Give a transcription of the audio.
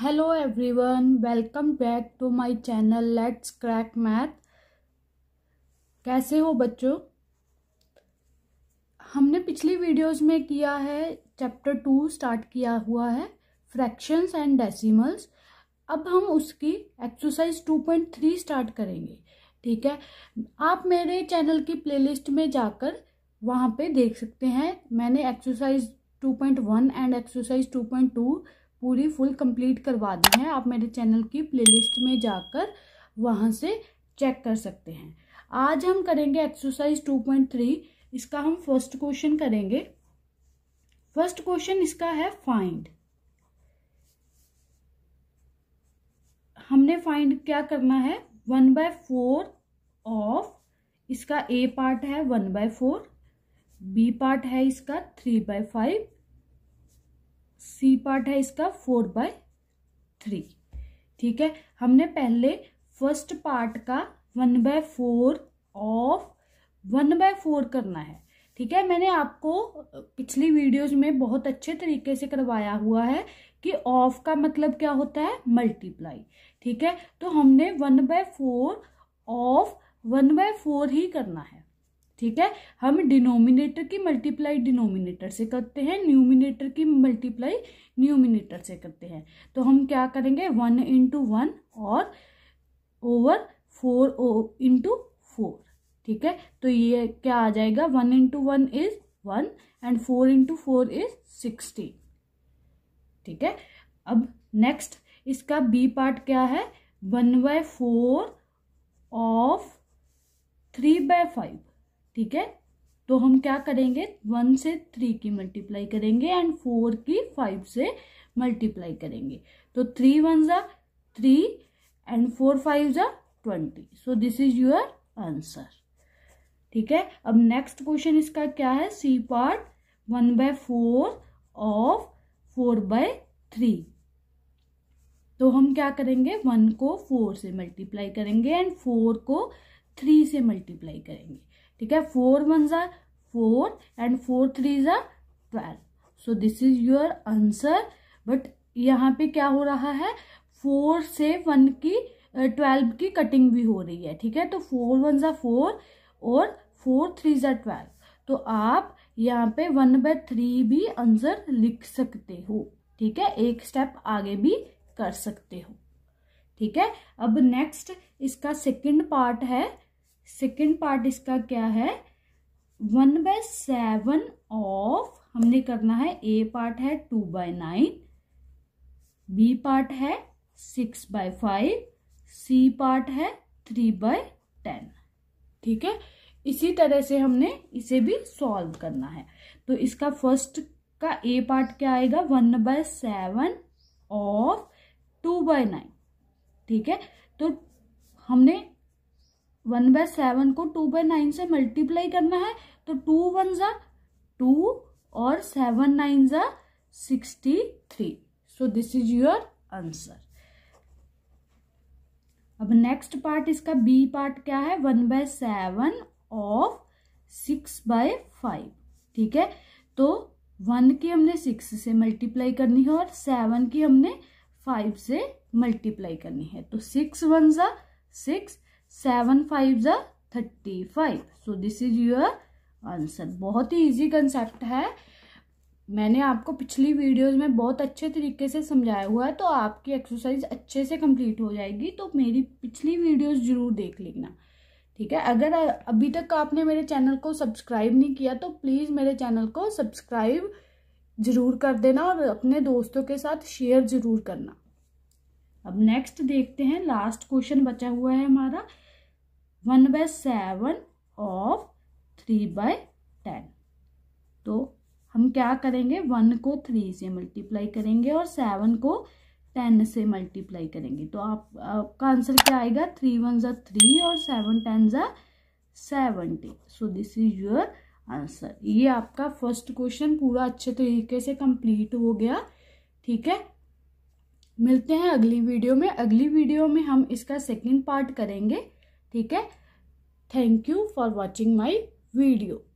hello everyone welcome back to my channel let's crack math कैसे हो बच्चों हमने पिछली वीडियोस में किया है चैप्टर टू स्टार्ट किया हुआ है फ्रैक्शंस एंड डेसिमल्स अब हम उसकी exercise two point three start करेंगे ठीक है आप मेरे चैनल की प्लेलिस्ट में जाकर वहाँ पे देख सकते हैं मैंने exercise two point one and exercise two point two पूरी फुल कंप्लीट करवा दी है आप मेरे चैनल की प्लेलिस्ट में जाकर वहां से चेक कर सकते हैं आज हम करेंगे एक्सरसाइज 2.3 इसका हम फर्स्ट क्वेश्चन करेंगे फर्स्ट क्वेश्चन इसका है फाइंड हमने फाइंड क्या करना है वन बाय फोर ऑफ इसका ए पार्ट है one by four B part है इसका three by five C part है इसका फोर बाय थ्री ठीक है हमने पहले फर्स्ट पार्ट का one by four of one by four करना है ठीक है मैंने आपको पिछली वीडियोस में बहुत अच्छे तरीके से करवाया हुआ है कि ऑफ का मतलब क्या होता है मल्टीप्लाई ठीक है तो हमने one by four of one by four ही करना है ठीक है हम डिनोमिनेटर की मल्टीप्लाई डिनोमिनेटर से करते हैं न्यूमिनेटर की मल्टीप्लाई न्यूमिनेटर से करते हैं तो हम क्या करेंगे वन इंटू वन और ओवर फोर ओ इंटू फोर ठीक है तो ये क्या आ जाएगा one into one is one and four into four is sixteen ठीक है अब नेक्स्ट इसका बी पार्ट क्या है one by four of three by five ठीक है तो हम क्या करेंगे वन से थ्री की मल्टीप्लाई करेंगे एंड फोर की फाइव से मल्टीप्लाई करेंगे तो थ्री वन ज़ा थ्री एंड फोर फाइव ज़ा twenty so this is your answer ठीक है अब नेक्स्ट क्वेश्चन इसका क्या है C part one by four of four by three तो हम क्या करेंगे वन को फोर से मल्टीप्लाई करेंगे एंड फोर को थ्री से मल्टीप्लाई करेंगे ठीक है फोर वन ज़ा फोर एंड फोर थ्री ज़ा twelve so this is your answer but यहाँ पे क्या हो रहा है फोर से वन की ट्वेल्व की कटिंग भी हो रही है ठीक है तो फोर वन ज़ा फोर और फोर थ्री ज़ा ट्वेल्व तो आप यहाँ पे वन बाय थ्री भी आंसर लिख सकते हो ठीक है एक स्टेप आगे भी कर सकते हो ठीक है अब नेक्स्ट इसका सेकंड पार्ट है सेकेंड पार्ट इसका क्या है वन बाय सेवन ऑफ हमने करना है ए पार्ट है two by nine B part है six by five C part है थ्री बाय टेन ठीक है इसी तरह से हमने इसे भी सॉल्व करना है तो इसका फर्स्ट का ए पार्ट क्या आएगा one by seven of two by nine ठीक है तो हमने वन बाय सेवन को टू बाय नाइन से मल्टीप्लाई करना है तो टू वन जा टू और सेवन नाइन जा sixty three so this is your answer अब नेक्स्ट पार्ट इसका बी पार्ट क्या है one by seven of six by five ठीक है तो वन की हमने सिक्स से मल्टीप्लाई करनी है और सेवन की हमने फाइव से मल्टीप्लाई करनी है तो सिक्स वन जा सिक्स सेवन फाइव ज thirty five so this is your answer बहुत ही इजी कंसेप्ट है मैंने आपको पिछली वीडियोस में बहुत अच्छे तरीके से समझाया हुआ है तो आपकी एक्सरसाइज अच्छे से कंप्लीट हो जाएगी तो मेरी पिछली वीडियोस जरूर देख लेना ठीक है अगर अभी तक आपने मेरे चैनल को सब्सक्राइब नहीं किया तो प्लीज़ मेरे चैनल को सब्सक्राइब ज़रूर कर देना और अपने दोस्तों के साथ शेयर ज़रूर करना अब नेक्स्ट देखते हैं लास्ट क्वेश्चन बचा हुआ है हमारा one by seven of three by ten तो हम क्या करेंगे वन को थ्री से मल्टीप्लाई करेंगे और सेवन को टेन से मल्टीप्लाई करेंगे तो आप आपका आंसर क्या आएगा थ्री वन ज़ा थ्री और सेवन टेन ज़ा seventy so this is your answer ये आपका फर्स्ट क्वेश्चन पूरा अच्छे तरीके से कंप्लीट हो गया ठीक है मिलते हैं अगली वीडियो में अगली वीडियो में हम इसका सेकेंड पार्ट करेंगे ठीक है thank you for watching my video